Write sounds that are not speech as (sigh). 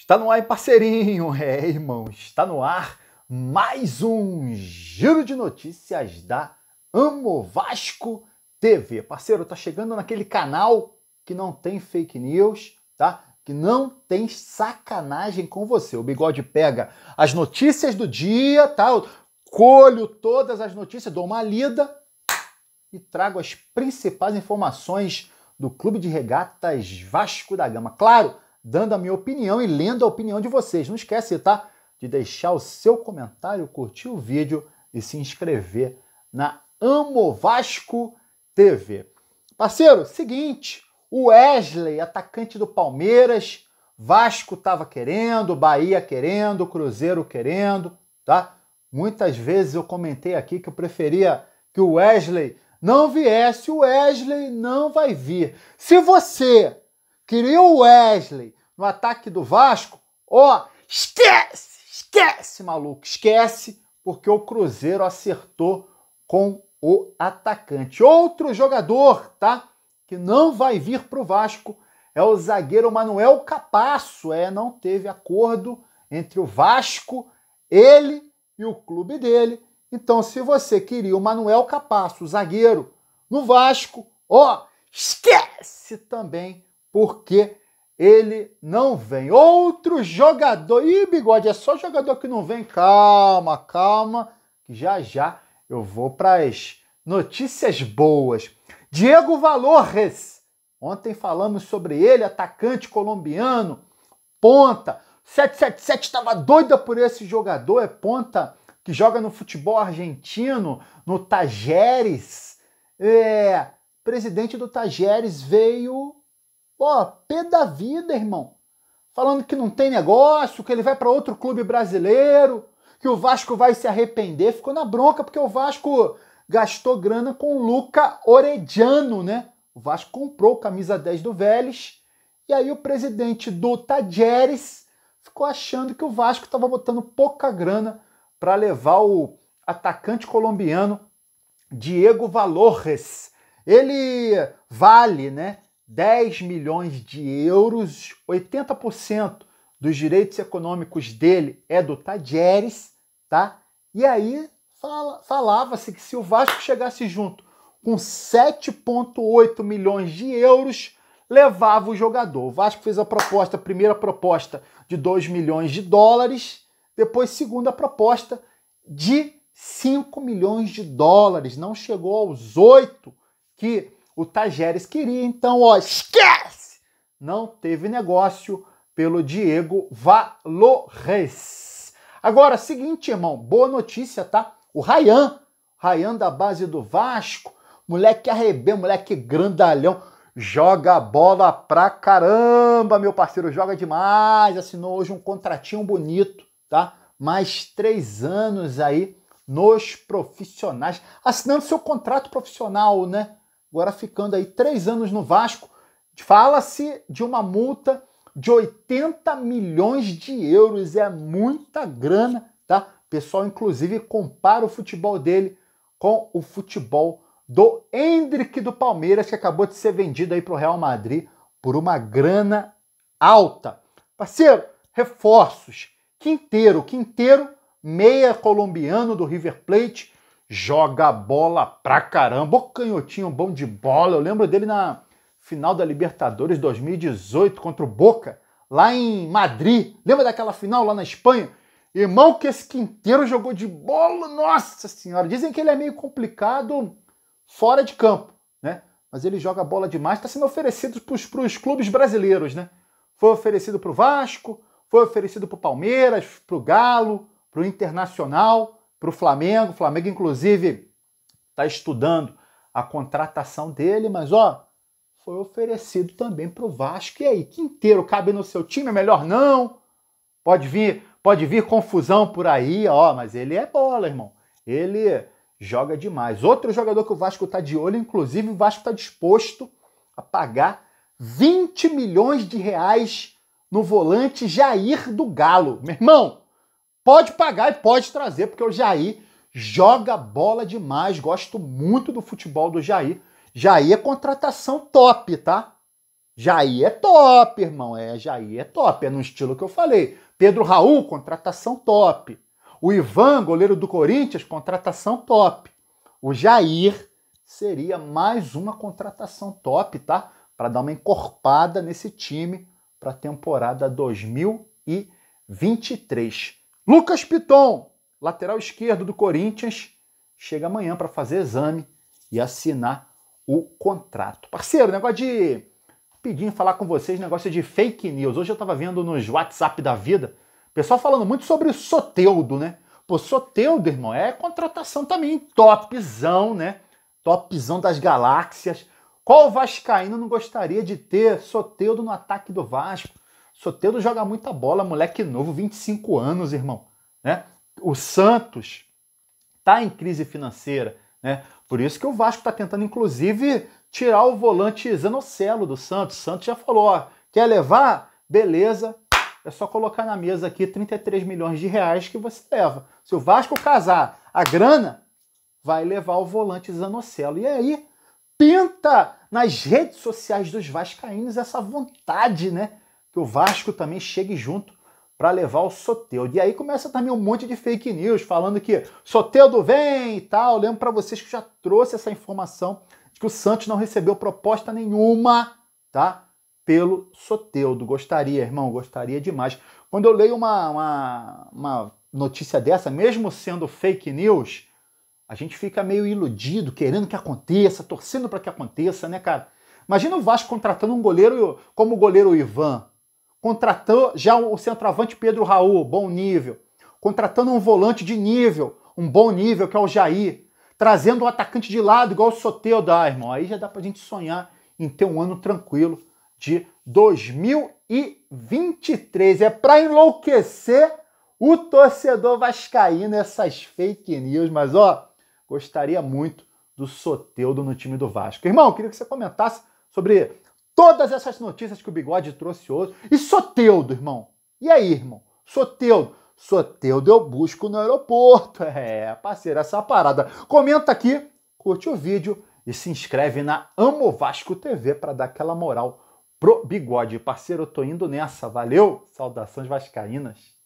Está no ar, parceirinho, (laughs) é, irmão, está no ar mais um giro de notícias da Amo Vasco TV. Parceiro, tá chegando naquele canal que não tem fake news, tá? Que não tem sacanagem com você. O bigode pega as notícias do dia, tá? Eu colho todas as notícias, dou uma lida e trago as principais informações do Clube de Regatas Vasco da Gama. Claro, dando a minha opinião e lendo a opinião de vocês. Não esquece, tá? De deixar o seu comentário, curtir o vídeo e se inscrever na Amo Vasco TV. Parceiro, seguinte, o Wesley, atacante do Palmeiras, Vasco tava querendo, Bahia querendo, Cruzeiro querendo, tá? Muitas vezes eu comentei aqui que eu preferia que o Wesley não viesse, o Wesley não vai vir. Se você Queria o Wesley no ataque do Vasco, ó, esquece, esquece, maluco, esquece, porque o Cruzeiro acertou com o atacante. Outro jogador, tá? Que não vai vir pro Vasco é o zagueiro Manuel Capasso. É, não teve acordo entre o Vasco, ele e o clube dele. Então, se você queria o Manuel Capasso, zagueiro, no Vasco, ó, esquece também porque ele não vem. Outro jogador. Ih, bigode, é só jogador que não vem. Calma, calma, que já já eu vou para as notícias boas. Diego Valores. Ontem falamos sobre ele, atacante colombiano, ponta. 777 estava doida por esse jogador, é ponta que joga no futebol argentino, no Tajeres. É, presidente do Tajeres veio Pô, pé da vida, irmão. Falando que não tem negócio, que ele vai para outro clube brasileiro, que o Vasco vai se arrepender. Ficou na bronca porque o Vasco gastou grana com o Luca Orediano, né? O Vasco comprou camisa 10 do Vélez. E aí o presidente do Tajeres ficou achando que o Vasco estava botando pouca grana para levar o atacante colombiano Diego Valores. Ele vale, né? 10 milhões de euros, 80% dos direitos econômicos dele é do Tajeres, tá? E aí fala, falava-se que se o Vasco chegasse junto com 7,8 milhões de euros, levava o jogador. O Vasco fez a proposta, a primeira proposta de 2 milhões de dólares, depois segunda proposta de 5 milhões de dólares. Não chegou aos 8 que o Tajeres queria, então, ó, esquece! Não teve negócio pelo Diego Valores. Agora, seguinte, irmão, boa notícia, tá? O Rayan, Rayan da base do Vasco, moleque arrebê, moleque grandalhão, joga bola pra caramba, meu parceiro, joga demais, assinou hoje um contratinho bonito, tá? Mais três anos aí nos profissionais, assinando seu contrato profissional, né? agora ficando aí três anos no Vasco. Fala-se de uma multa de 80 milhões de euros, é muita grana, tá? O pessoal, inclusive, compara o futebol dele com o futebol do Hendrick do Palmeiras, que acabou de ser vendido aí para o Real Madrid por uma grana alta. Parceiro, reforços. Quinteiro, Quinteiro, meia colombiano do River Plate, joga bola pra caramba. o canhotinho bom de bola. Eu lembro dele na final da Libertadores 2018 contra o Boca, lá em Madrid. Lembra daquela final lá na Espanha? Irmão, que esse quinteiro jogou de bola, nossa senhora. Dizem que ele é meio complicado fora de campo, né? Mas ele joga bola demais. Está sendo oferecido para os clubes brasileiros, né? Foi oferecido para o Vasco, foi oferecido para o Palmeiras, para o Galo, para o Internacional para o Flamengo. O Flamengo, inclusive, está estudando a contratação dele, mas ó, foi oferecido também para o Vasco. E aí, quinteiro cabe no seu time? É melhor não? Pode vir, pode vir confusão por aí, ó, mas ele é bola, irmão. Ele joga demais. Outro jogador que o Vasco está de olho, inclusive, o Vasco está disposto a pagar 20 milhões de reais no volante Jair do Galo. Meu irmão, Pode pagar e pode trazer, porque o Jair joga bola demais. Gosto muito do futebol do Jair. Jair é contratação top, tá? Jair é top, irmão. É, Jair é top. É no estilo que eu falei. Pedro Raul, contratação top. O Ivan, goleiro do Corinthians, contratação top. O Jair seria mais uma contratação top, tá? Para dar uma encorpada nesse time para a temporada 2023. Lucas Piton, lateral esquerdo do Corinthians, chega amanhã para fazer exame e assinar o contrato. Parceiro, negócio de pedir falar com vocês, negócio de fake news. Hoje eu estava vendo nos WhatsApp da vida, pessoal falando muito sobre o Soteudo, né? Pô, Soteudo, irmão, é contratação também, topzão, né? Topzão das galáxias. Qual vascaíno não gostaria de ter Soteudo no ataque do Vasco? Soteldo joga muita bola, moleque novo, 25 anos, irmão. Né? O Santos está em crise financeira. Né? Por isso que o Vasco está tentando, inclusive, tirar o volante Zanocelo do Santos. O Santos já falou, ó, quer levar? Beleza, é só colocar na mesa aqui 33 milhões de reais que você leva. Se o Vasco casar a grana, vai levar o volante Zanocelo. E aí, pinta nas redes sociais dos vascaínos essa vontade, né? que o Vasco também chegue junto para levar o soteldo E aí começa também um monte de fake news falando que soteldo vem e tal. Eu lembro para vocês que já trouxe essa informação de que o Santos não recebeu proposta nenhuma, tá? Pelo soteldo Gostaria, irmão, gostaria demais. Quando eu leio uma, uma, uma notícia dessa, mesmo sendo fake news, a gente fica meio iludido, querendo que aconteça, torcendo para que aconteça, né, cara? Imagina o Vasco contratando um goleiro como o goleiro Ivan contratou já o centroavante Pedro Raul, bom nível, contratando um volante de nível, um bom nível, que é o Jair, trazendo um atacante de lado, igual o Soteldo, ah, irmão, aí já dá pra gente sonhar em ter um ano tranquilo de 2023. É para enlouquecer o torcedor vascaíno essas fake news, mas ó, gostaria muito do Soteldo no time do Vasco. Irmão, queria que você comentasse sobre todas essas notícias que o Bigode trouxe hoje. E Soteudo, irmão. E aí, irmão? Soteudo. Soteudo eu busco no aeroporto. (laughs) É, parceiro, essa é parada. Comenta aqui, curte o vídeo e se inscreve na Amo Vasco TV para dar aquela moral pro Bigode. Parceiro, eu tô indo nessa. Valeu. Saudações vascaínas.